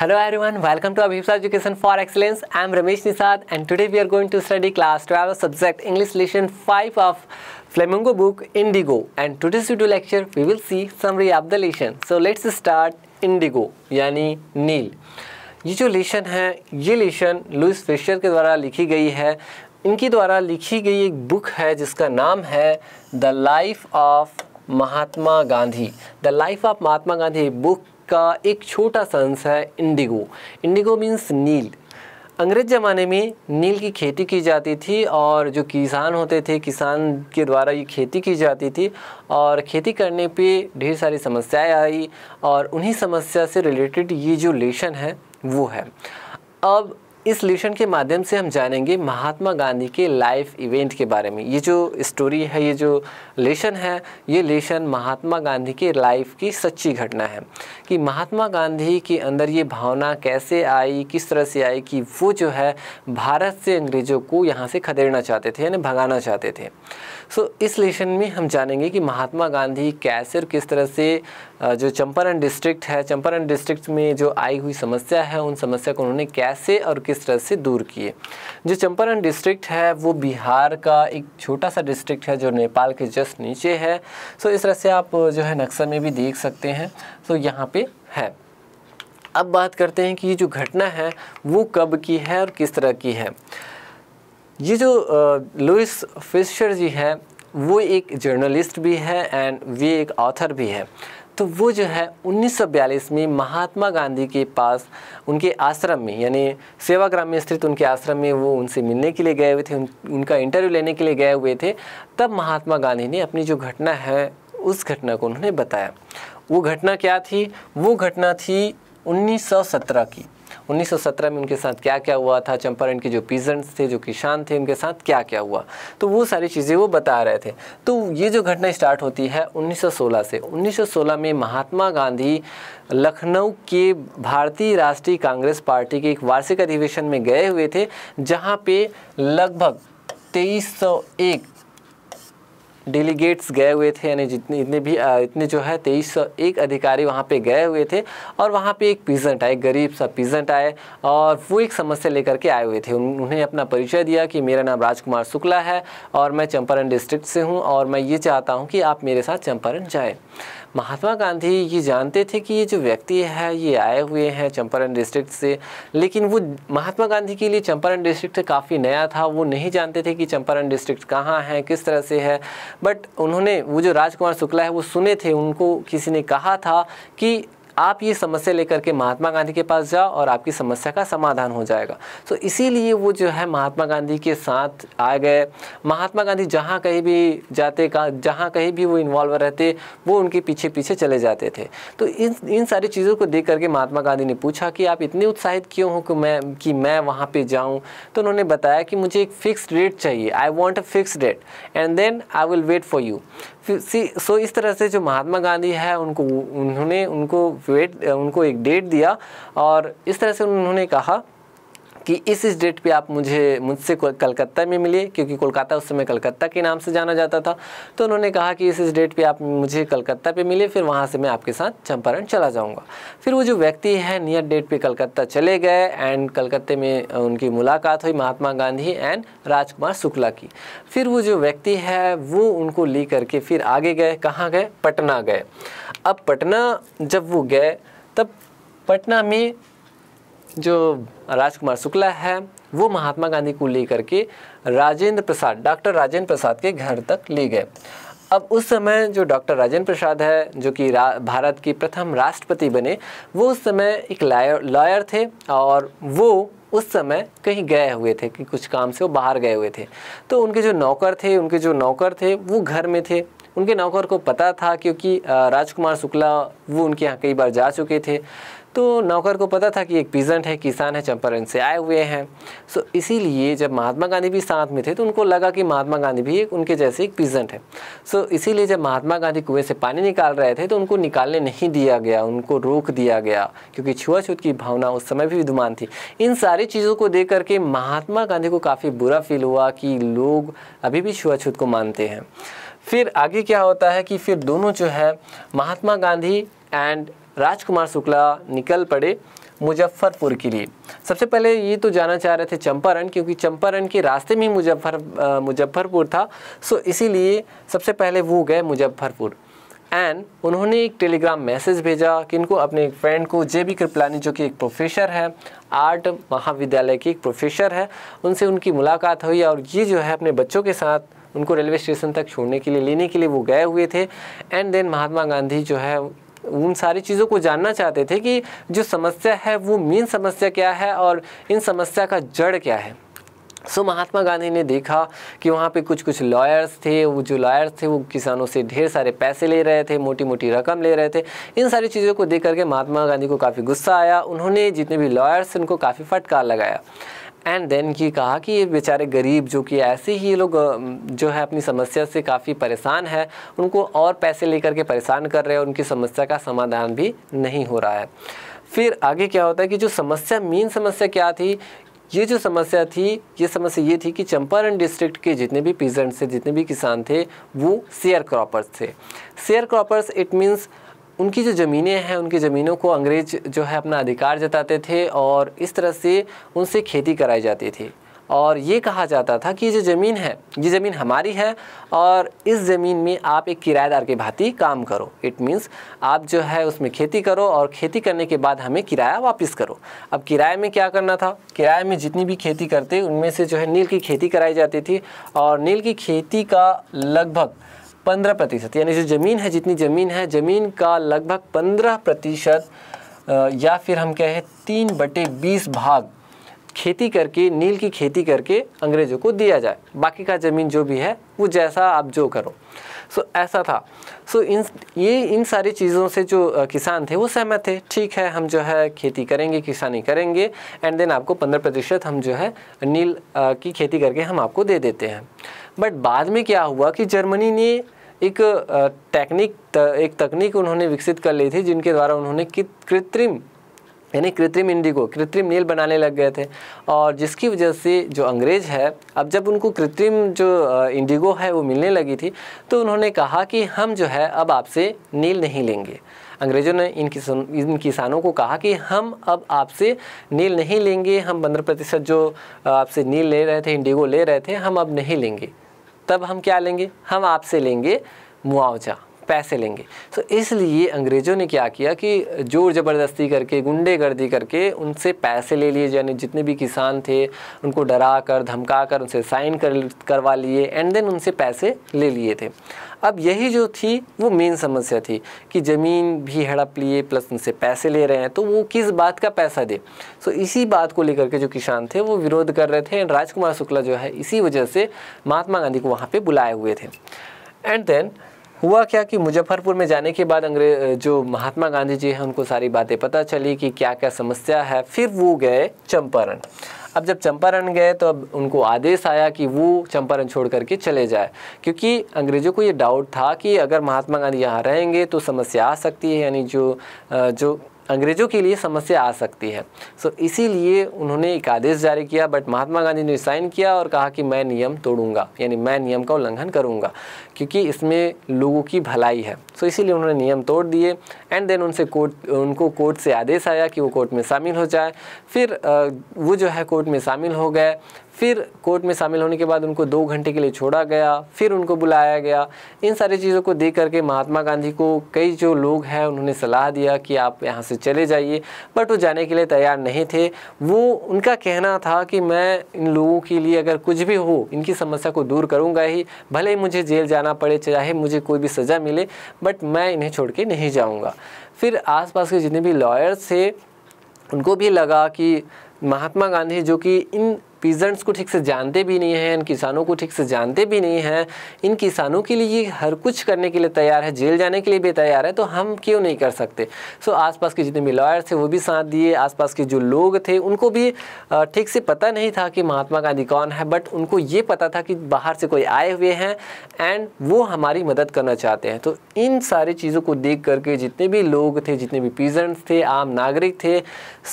Hello everyone welcome to Abhi education for excellence I am Ramesh Nishad and today we are going to study class twelve subject English lesson five of flamingo book Indigo and today see to lecture we will see summary of the lesson so let's start Indigo यानी नील ये जो लेशन है ये लेशन Louis Fisher के द्वारा लिखी गई है इनकी द्वारा लिखी गई एक बुक है जिसका नाम है the life of Mahatma Gandhi the life of Mahatma Gandhi book का एक छोटा सा अंश है इंडिगो इंडिगो मीन्स नील अंग्रेज ज़माने में नील की खेती की जाती थी और जो किसान होते थे किसान के द्वारा ये खेती की जाती थी और खेती करने पे ढेर सारी समस्याएं आई और उन्हीं समस्या से रिलेटेड ये जो लेशन है वो है अब इस लेशन के माध्यम से हम जानेंगे महात्मा गांधी के लाइफ इवेंट के बारे में ये जो स्टोरी है ये जो लेशन है ये लेशन महात्मा गांधी के लाइफ की सच्ची घटना है कि महात्मा गांधी के अंदर ये भावना कैसे आई किस तरह से आई कि वो जो है भारत से अंग्रेज़ों को यहाँ से खदेड़ना चाहते थे यानी भगाना चाहते थे सो so, इस लेशन में हम जानेंगे कि महात्मा गांधी कैसे और किस तरह से जो चंपारण डिस्ट्रिक्ट है चंपारण डिस्ट्रिक्ट में जो आई हुई समस्या है उन समस्या को उन्होंने कैसे और किस तरह से दूर किए जो चंपारण डिस्ट्रिक्ट है वो बिहार का एक छोटा सा डिस्ट्रिक्ट है जो नेपाल के जस्ट नीचे है सो इस तरह से आप जो है नक्शा में भी देख सकते हैं सो यहाँ पर है अब बात करते हैं कि ये जो घटना है वो कब की है और किस तरह की है ये जो लुइस फिशर जी हैं वो एक जर्नलिस्ट भी है एंड वे एक ऑथर भी है तो वो जो है 1942 में महात्मा गांधी के पास उनके आश्रम में यानी सेवाग्राम में स्थित उनके आश्रम में वो उनसे मिलने के लिए गए हुए थे उन, उनका इंटरव्यू लेने के लिए गए हुए थे तब महात्मा गांधी ने अपनी जो घटना है उस घटना को उन्होंने बताया वो घटना क्या थी वो घटना थी 1917 की 1917 में उनके साथ क्या क्या हुआ था चंपारण के जो पीजेंट्स थे जो किसान थे उनके साथ क्या क्या हुआ तो वो सारी चीज़ें वो बता रहे थे तो ये जो घटना स्टार्ट होती है 1916 से 1916 में महात्मा गांधी लखनऊ के भारतीय राष्ट्रीय कांग्रेस पार्टी के एक वार्षिक अधिवेशन में गए हुए थे जहाँ पे लगभग तेईस डेलीगेट्स गए हुए थे यानी जितने इतने भी इतने जो है तेईस सौ एक अधिकारी वहाँ पे गए हुए थे और वहाँ पे एक पीजेंट आए गरीब सा पीजेंट आए और वो एक समस्या लेकर के आए हुए थे उन्हें अपना परिचय दिया कि मेरा नाम राजकुमार शुक्ला है और मैं चंपारण डिस्ट्रिक्ट से हूँ और मैं ये चाहता हूँ कि आप मेरे साथ चंपारण जाएँ महात्मा गांधी ये जानते थे कि ये जो व्यक्ति है ये आए हुए हैं चंपारण डिस्ट्रिक्ट से लेकिन वो महात्मा गांधी के लिए चंपारण डिस्ट्रिक्ट काफ़ी नया था वो नहीं जानते थे कि चंपारण डिस्ट्रिक्ट कहाँ है किस तरह से है बट उन्होंने वो जो राजकुमार शुक्ला है वो सुने थे उनको किसी ने कहा था कि आप ये समस्या लेकर के महात्मा गांधी के पास जाओ और आपकी समस्या का समाधान हो जाएगा तो इसीलिए वो जो है महात्मा गांधी के साथ आ गए महात्मा गांधी जहाँ कहीं भी जाते जहाँ कहीं भी वो इन्वॉल्व रहते वो उनके पीछे पीछे चले जाते थे तो इन इन सारी चीज़ों को देख करके महात्मा गांधी ने पूछा कि आप इतने उत्साहित क्यों हो कि मैं कि मैं वहाँ पर जाऊँ तो उन्होंने बताया कि मुझे एक फ़िक्स रेट चाहिए I want a fix rate and then I will wait for you so इस तरह से जो महात्मा गांधी है उनको उन्होंने उनको वेट उनको एक डेट दिया और इस तरह से उन्होंने कहा कि इस इस डेट पे आप मुझे मुझसे कलकत्ता में मिलिए क्योंकि कोलकाता उस समय कलकत्ता के नाम से जाना जाता था तो उन्होंने कहा कि इस इस डेट पे आप मुझे कलकत्ता पे मिले फिर वहाँ से मैं आपके साथ चंपारण चला जाऊँगा फिर वो जो व्यक्ति है नियर डेट पे कलकत्ता चले गए एंड कलकत्ते में उनकी मुलाकात हुई महात्मा गांधी एंड राजकुमार शुक्ला की फिर वो जो व्यक्ति है वो उनको ले करके फिर आगे गए कहाँ गए पटना गए अब पटना जब वो गए तब पटना में जो राजकुमार शुक्ला है वो महात्मा गांधी को लेकर के राजेंद्र प्रसाद डॉक्टर राजेंद्र प्रसाद के घर तक ले गए अब उस समय जो डॉक्टर राजेंद्र प्रसाद है जो कि भारत के प्रथम राष्ट्रपति बने वो उस समय एक लॉयर लॉयर थे और वो उस समय कहीं गए हुए थे कि कुछ काम से वो बाहर गए हुए थे तो उनके जो नौकर थे उनके जो नौकर थे वो घर में थे उनके नौकर को पता था क्योंकि राजकुमार शुक्ला वो उनके यहाँ कई बार जा चुके थे तो नौकर को पता था कि एक पीजेंट है किसान है चंपारण से आए हुए हैं सो इसीलिए जब महात्मा गांधी भी साथ में थे तो उनको लगा कि महात्मा गांधी भी एक उनके जैसे एक पीजेंट है सो इसीलिए जब महात्मा गांधी कुएँ से पानी निकाल रहे थे तो उनको निकालने नहीं दिया गया उनको रोक दिया गया क्योंकि छुआछूत की भावना उस समय भी विद्यमान थी इन सारी चीज़ों को देख करके महात्मा गांधी को काफ़ी बुरा फील हुआ कि लोग अभी भी छुआछूत को मानते हैं फिर आगे क्या होता है कि फिर दोनों जो है महात्मा गांधी एंड राजकुमार शुक्ला निकल पड़े मुजफ्फरपुर के लिए सबसे पहले ये तो जाना चाह रहे थे चंपारण क्योंकि चंपारण के रास्ते में ही मुजफ्फर मुजफ्फरपुर था सो इसीलिए सबसे पहले वो गए मुजफ्फरपुर एंड उन्होंने एक टेलीग्राम मैसेज भेजा कि इनको अपने एक फ्रेंड को जे बी कृपलानी जो कि एक प्रोफेसर है आर्ट महाविद्यालय के एक प्रोफेसर है उनसे उनकी मुलाकात हुई और ये जो है अपने बच्चों के साथ उनको रेलवे स्टेशन तक छोड़ने के लिए लेने के लिए वो गए हुए थे एंड देन महात्मा गांधी जो है उन सारी चीज़ों को जानना चाहते थे कि जो समस्या है वो मेन समस्या क्या है और इन समस्या का जड़ क्या है सो so, महात्मा गांधी ने देखा कि वहाँ पे कुछ कुछ लॉयर्स थे वो जो लॉयर्स थे वो किसानों से ढेर सारे पैसे ले रहे थे मोटी मोटी रकम ले रहे थे इन सारी चीज़ों को देख करके महात्मा गांधी को काफ़ी गुस्सा आया उन्होंने जितने भी लॉयर्स उनको काफ़ी फटकार लगाया एंड देन ये कहा कि ये बेचारे गरीब जो कि ऐसे ही लोग जो है अपनी समस्या से काफ़ी परेशान है उनको और पैसे लेकर के परेशान कर रहे हैं उनकी समस्या का समाधान भी नहीं हो रहा है फिर आगे क्या होता है कि जो समस्या मेन समस्या क्या थी ये जो समस्या थी ये समस्या ये थी कि चंपारण डिस्ट्रिक्ट के जितने भी पीजेंट्स थे जितने भी किसान थे वो शेयर क्रॉपर्स थे शेयर क्रॉपर्स इट मीन्स उनकी जो ज़मीनें हैं उनकी ज़मीनों को अंग्रेज जो है अपना अधिकार जताते थे और इस तरह से उनसे खेती कराई जाती थी और ये कहा जाता था कि ये जो ज़मीन है ये ज़मीन हमारी है और इस ज़मीन में आप एक किराएदार के भांति काम करो इट मीन्स आप जो है उसमें खेती करो और खेती करने के बाद हमें किराया वापस करो अब किराए में क्या करना था किराए में जितनी भी खेती करते उनमें से जो है नील की खेती कराई जाती थी और नील की खेती का लगभग पंद्रह प्रतिशत यानी जो ज़मीन है जितनी ज़मीन है ज़मीन का लगभग पंद्रह प्रतिशत या फिर हम कहें तीन बटे बीस भाग खेती करके नील की खेती करके अंग्रेज़ों को दिया जाए बाकी का ज़मीन जो भी है वो जैसा आप जो करो सो so, ऐसा था सो so, इन ये इन सारी चीज़ों से जो किसान थे वो सहमत थे ठीक है हम जो है खेती करेंगे किसानी करेंगे एंड देन आपको पंद्रह प्रतिशत हम जो है नील की खेती करके हम आपको दे देते हैं बट बाद में क्या हुआ कि जर्मनी ने एक टेक्निक एक तकनीक उन्होंने विकसित कर ली थी जिनके द्वारा उन्होंने कृत्रिम यानी कृत्रिम इंडिगो कृत्रिम नील बनाने लग गए थे और जिसकी वजह से जो अंग्रेज़ है अब जब उनको कृत्रिम जो इंडिगो है वो मिलने लगी थी तो उन्होंने कहा कि हम जो है अब आपसे नील नहीं लेंगे अंग्रेज़ों ने इन किसान इन किसानों को कहा कि हम अब आपसे नील नहीं लेंगे हम पंद्रह प्रतिशत जो आपसे नील ले रहे थे इंडिगो ले रहे थे हम अब नहीं लेंगे तब हम क्या लेंगे हम आपसे लेंगे मुआवजा पैसे लेंगे सो तो इसलिए अंग्रेज़ों ने क्या किया कि जोर ज़बरदस्ती करके गुंडेगर्दी करके उनसे पैसे ले लिए यानी जितने भी किसान थे उनको डरा कर धमका कर उनसे साइन कर करवा लिए एंड देन उनसे पैसे ले लिए थे अब यही जो थी वो मेन समस्या थी कि ज़मीन भी हड़प लिए प्लस उनसे पैसे ले रहे हैं तो वो किस बात का पैसा दे सो इसी बात को लेकर के जो किसान थे वो विरोध कर रहे थे एंड राजकुमार शुक्ला जो है इसी वजह से महात्मा गांधी को वहाँ पर बुलाए हुए थे एंड देन हुआ क्या कि मुजफ्फरपुर में जाने के बाद अंग्रेज जो महात्मा गांधी जी हैं उनको सारी बातें पता चली कि क्या क्या समस्या है फिर वो गए चंपारण अब जब चंपारण गए तो अब उनको आदेश आया कि वो चंपारण छोड़ करके चले जाए क्योंकि अंग्रेज़ों को ये डाउट था कि अगर महात्मा गांधी यहाँ रहेंगे तो समस्या आ सकती है यानी जो जो अंग्रेज़ों के लिए समस्या आ सकती है सो इसीलिए उन्होंने एक आदेश जारी किया बट महात्मा गांधी ने साइन किया और कहा कि मैं नियम तोड़ूंगा यानी मैं नियम का उल्लंघन करूंगा क्योंकि इसमें लोगों की भलाई है सो इसीलिए उन्होंने नियम तोड़ दिए एंड देन उनसे कोर्ट उनको कोर्ट से आदेश आया कि वो कोर्ट में शामिल हो जाए फिर वो जो है कोर्ट में शामिल हो गए फिर कोर्ट में शामिल होने के बाद उनको दो घंटे के लिए छोड़ा गया फिर उनको बुलाया गया इन सारी चीज़ों को देख करके महात्मा गांधी को कई जो लोग हैं उन्होंने सलाह दिया कि आप यहाँ से चले जाइए बट वो जाने के लिए तैयार नहीं थे वो उनका कहना था कि मैं इन लोगों के लिए अगर कुछ भी हो इनकी समस्या को दूर करूँगा ही भले ही मुझे जेल जाना पड़े चाहे मुझे कोई भी सज़ा मिले बट मैं इन्हें छोड़ के नहीं जाऊँगा फिर आसपास के जितने भी लॉयर्स थे उनको भी लगा कि महात्मा गांधी जो कि इन पीजेंट्स को ठीक से जानते भी नहीं हैं इन किसानों को ठीक से जानते भी नहीं हैं इन किसानों के लिए हर कुछ करने के लिए तैयार है जेल जाने के लिए भी तैयार है तो हम क्यों नहीं कर सकते सो आसपास के जितने भी लॉयर थे वो भी साथ दिए आसपास के जो लोग थे उनको भी ठीक से पता नहीं था कि महात्मा गांधी कौन है बट उनको ये पता था कि बाहर से कोई आए हुए हैं एंड वो हमारी मदद करना चाहते हैं तो इन सारी चीज़ों को देख करके जितने भी लोग थे जितने भी पीजेंट्स थे आम नागरिक थे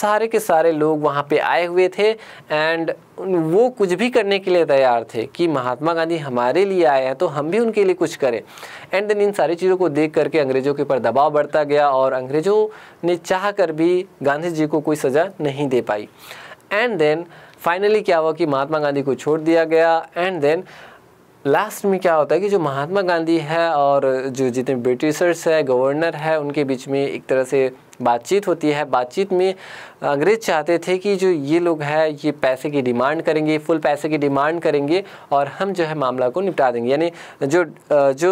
सारे के सारे लोग वहाँ पर आए हुए थे एंड वो कुछ भी करने के लिए तैयार थे कि महात्मा गांधी हमारे लिए आए हैं तो हम भी उनके लिए कुछ करें एंड देन इन सारी चीज़ों को देख करके अंग्रेज़ों के ऊपर दबाव बढ़ता गया और अंग्रेज़ों ने चाह कर भी गांधी जी को कोई सज़ा नहीं दे पाई एंड देन फाइनली क्या हुआ कि महात्मा गांधी को छोड़ दिया गया एंड देन लास्ट में क्या होता है कि जो महात्मा गांधी है और जो जितने ब्रिटिशर्स है गवर्नर है उनके बीच में एक तरह से बातचीत होती है बातचीत में अंग्रेज़ चाहते थे कि जो ये लोग हैं ये पैसे की डिमांड करेंगे फुल पैसे की डिमांड करेंगे और हम जो है मामला को निपटा देंगे यानी जो जो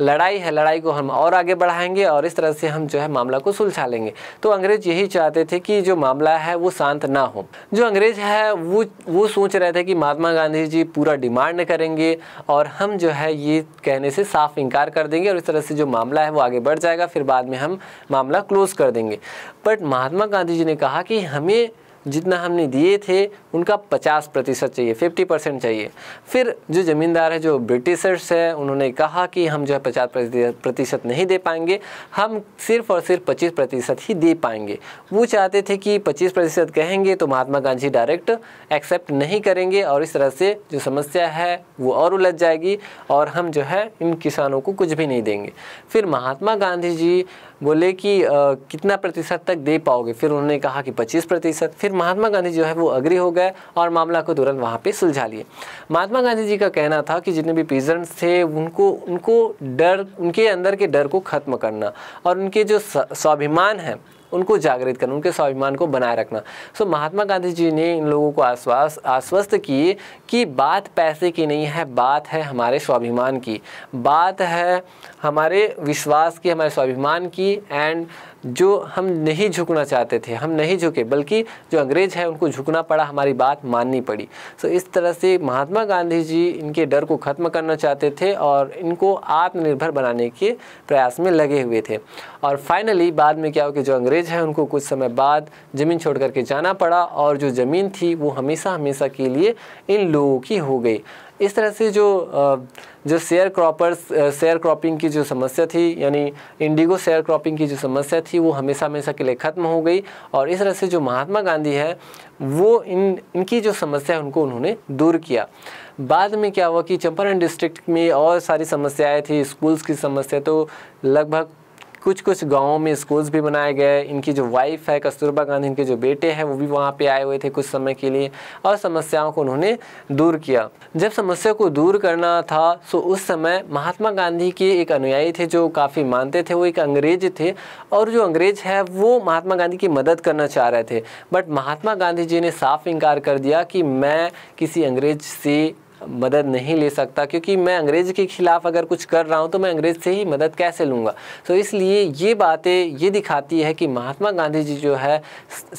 लड़ाई है लड़ाई को हम और आगे बढ़ाएंगे और इस तरह से हम जो है मामला को सुलझा लेंगे तो अंग्रेज़ यही चाहते थे कि जो मामला है वो शांत ना हो जो अंग्रेज़ है वो वो सोच रहे थे कि महात्मा गांधी जी पूरा डिमांड करेंगे और हम जो है ये कहने से साफ इनकार कर देंगे और इस तरह से जो मामला है वो आगे बढ़ जाएगा फिर बाद में हम मामला क्लोज़ कर देंगे देंगे बट महात्मा गांधी जी ने कहा कि हमें जितना हमने दिए थे उनका 50 प्रतिशत चाहिए 50 परसेंट चाहिए फिर जो ज़मींदार है जो ब्रिटिशर्स है उन्होंने कहा कि हम जो है पचास प्रतिशत नहीं दे पाएंगे हम सिर्फ और सिर्फ 25 प्रतिशत ही दे पाएंगे वो चाहते थे कि 25 प्रतिशत कहेंगे तो महात्मा गांधी डायरेक्ट एक्सेप्ट नहीं करेंगे और इस तरह से जो समस्या है वो और उलझ जाएगी और हम जो है इन किसानों को कुछ भी नहीं देंगे फिर महात्मा गांधी जी बोले कि आ, कितना प्रतिशत तक दे पाओगे फिर उन्होंने कहा कि 25 प्रतिशत फिर महात्मा गांधी जो है वो अग्री हो गए और मामला को तुरंत वहाँ पे सुलझा लिए महात्मा गांधी जी का कहना था कि जितने भी पीजेंट्स थे उनको उनको डर उनके अंदर के डर को ख़त्म करना और उनके जो स्वाभिमान है उनको जागृत करना उनके स्वाभिमान को बनाए रखना सो महात्मा गांधी जी ने इन लोगों को आश्वास आश्वस्त किए कि बात पैसे की नहीं है बात है हमारे स्वाभिमान की बात है हमारे विश्वास की हमारे स्वाभिमान की एंड जो हम नहीं झुकना चाहते थे हम नहीं झुके बल्कि जो अंग्रेज़ है उनको झुकना पड़ा हमारी बात माननी पड़ी सो तो इस तरह से महात्मा गांधी जी इनके डर को ख़त्म करना चाहते थे और इनको आत्मनिर्भर बनाने के प्रयास में लगे हुए थे और फाइनली बाद में क्या हो कि जो अंग्रेज़ हैं उनको कुछ समय बाद ज़मीन छोड़ करके जाना पड़ा और जो ज़मीन थी वो हमेशा हमेशा के लिए इन लोगों की हो गई इस तरह से जो जो शेयर क्रॉपर्स शेयर क्रॉपिंग की जो समस्या थी यानी इंडिगो शेयर क्रॉपिंग की जो समस्या थी वो हमेशा हमेशा के लिए ख़त्म हो गई और इस तरह से जो महात्मा गांधी है वो इन इनकी जो समस्या है उनको उन्होंने दूर किया बाद में क्या हुआ कि चंपारण डिस्ट्रिक्ट में और सारी समस्याएं थी स्कूल्स की समस्या तो लगभग कुछ कुछ गाँव में स्कूल्स भी बनाए गए इनकी जो वाइफ है कस्तूरबा गांधी इनके जो बेटे हैं वो भी वहाँ पे आए हुए थे कुछ समय के लिए और समस्याओं को उन्होंने दूर किया जब समस्या को दूर करना था तो उस समय महात्मा गांधी के एक अनुयायी थे जो काफ़ी मानते थे वो एक अंग्रेज थे और जो अंग्रेज है वो महात्मा गांधी की मदद करना चाह रहे थे बट महात्मा गांधी जी ने साफ इनकार कर दिया कि मैं किसी अंग्रेज से मदद नहीं ले सकता क्योंकि मैं अंग्रेज़ के ख़िलाफ़ अगर कुछ कर रहा हूँ तो मैं अंग्रेज़ से ही मदद कैसे लूँगा तो इसलिए ये बातें ये दिखाती है कि महात्मा गांधी जी जो है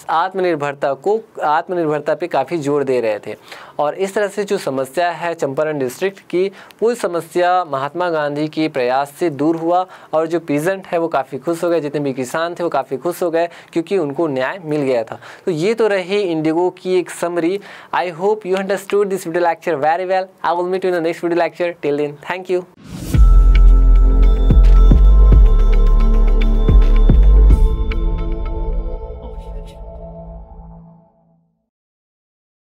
आत्मनिर्भरता को आत्मनिर्भरता पे काफ़ी जोर दे रहे थे और इस तरह से जो समस्या है चंपारण डिस्ट्रिक्ट की वो समस्या महात्मा गांधी के प्रयास से दूर हुआ और जो पीजेंट है वो काफ़ी खुश हो गए जितने भी किसान थे वो काफ़ी खुश हो गए क्योंकि उनको न्याय मिल गया था तो ये तो रही इंडिगो की एक summary I hope you understood this video lecture very very well. I will meet you in the next video lecture. Till then, thank you.